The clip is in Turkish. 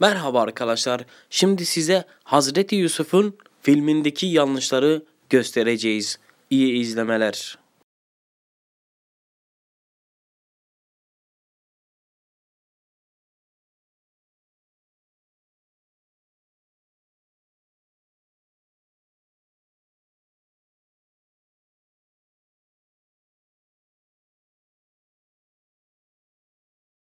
Merhaba arkadaşlar. Şimdi size Hazreti Yusuf'un filmindeki yanlışları göstereceğiz. İyi izlemeler.